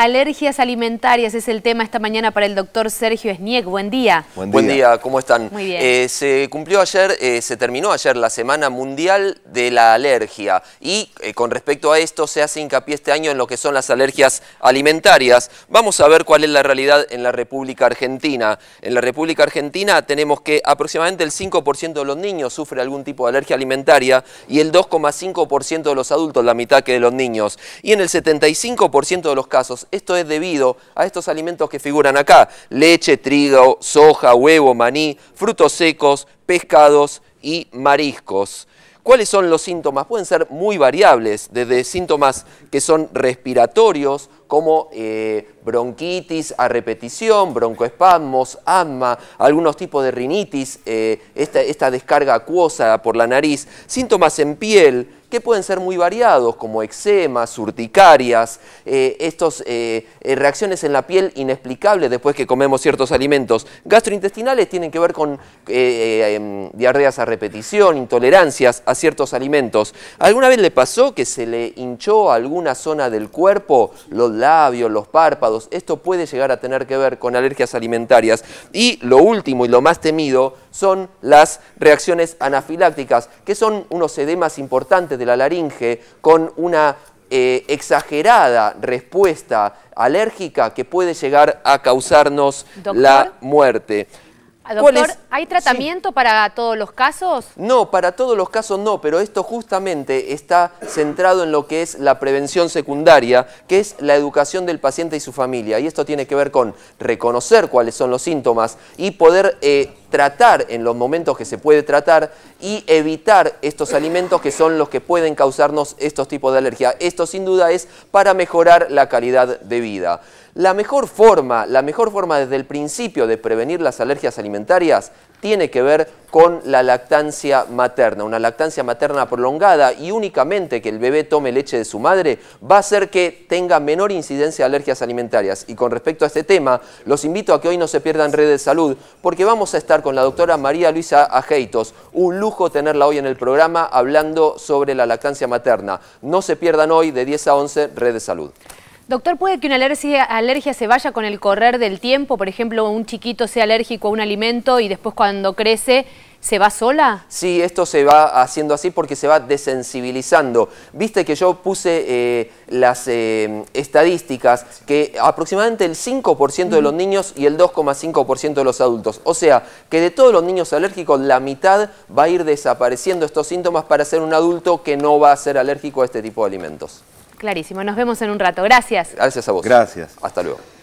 alergias alimentarias es el tema esta mañana para el doctor Sergio Esniek. Buen día. Buen día, ¿cómo están? Muy bien. Eh, se cumplió ayer, eh, se terminó ayer la Semana Mundial de la Alergia y eh, con respecto a esto se hace hincapié este año en lo que son las alergias alimentarias. Vamos a ver cuál es la realidad en la República Argentina. En la República Argentina tenemos que aproximadamente el 5% de los niños sufre algún tipo de alergia alimentaria y el 2,5% de los adultos, la mitad que de los niños. Y en el 75% de los casos esto es debido a estos alimentos que figuran acá, leche, trigo, soja, huevo, maní, frutos secos, pescados y mariscos. ¿Cuáles son los síntomas? Pueden ser muy variables, desde síntomas que son respiratorios como eh, bronquitis a repetición, broncoespasmos, asma, algunos tipos de rinitis, eh, esta, descarga acuosa por la nariz, síntomas en piel, que pueden ser muy variados, como eczemas, urticarias, eh, estas reacciones en la piel inexplicables después que comemos ciertos alimentos. Gastrointestinales tienen que ver con em, diarreas a repetición, intolerancias a ciertos alimentos. ¿Alguna vez le pasó que se le hinchó alguna zona del cuerpo, labios, los párpados. Esto puede llegar a tener que ver con alergias alimentarias. Y lo último y lo más temido son las reacciones anafilácticas, que son unos edemas importantes de la laringe con una eh, exagerada respuesta alérgica que puede llegar a causarnos la muerte. Doctor, ¿hay tratamiento para todos los casos? No, para todos los casos no, pero esto justamente está centrado en lo que es la prevención secundaria, que es la educación del paciente y su familia. Y esto tiene que ver con reconocer cuáles son los síntomas y poder eh, tratar en los momentos que se puede tratar y evitar estos alimentos que son los que pueden causarnos estos tipos de alergia. Esto sin duda es para mejorar la calidad de vida. La mejor forma, la mejor forma desde el principio de prevenir las alergias alimentarias tiene que ver con la lactancia materna. Una lactancia materna prolongada y únicamente que el bebé tome leche de su madre va a hacer que tenga menor incidencia de alergias alimentarias. Y con respecto a este tema, los invito a que hoy no se pierdan Redes de Salud, porque vamos a estar con la doctora María Luisa Ajeitos. Un lujo tenerla hoy en el programa hablando sobre la lactancia materna. No se pierdan hoy de 10 a 11 Redes de Salud. Doctor, ¿puede que una alergia, se vaya con el correr del tiempo? Por ejemplo, un chiquito sea alérgico a un alimento y después cuando crece... ¿Se va sola? Sí, esto se va haciendo así porque se va desensibilizando. Viste que yo puse eh, las eh, estadísticas que aproximadamente el 5% de los niños y el 2,5% de los adultos. O sea, que de todos los niños alérgicos, la mitad va a ir desapareciendo estos síntomas para ser un adulto que no va a ser alérgico a este tipo de alimentos. Clarísimo, nos vemos en un rato. Gracias. Gracias a vos. Gracias. Hasta luego.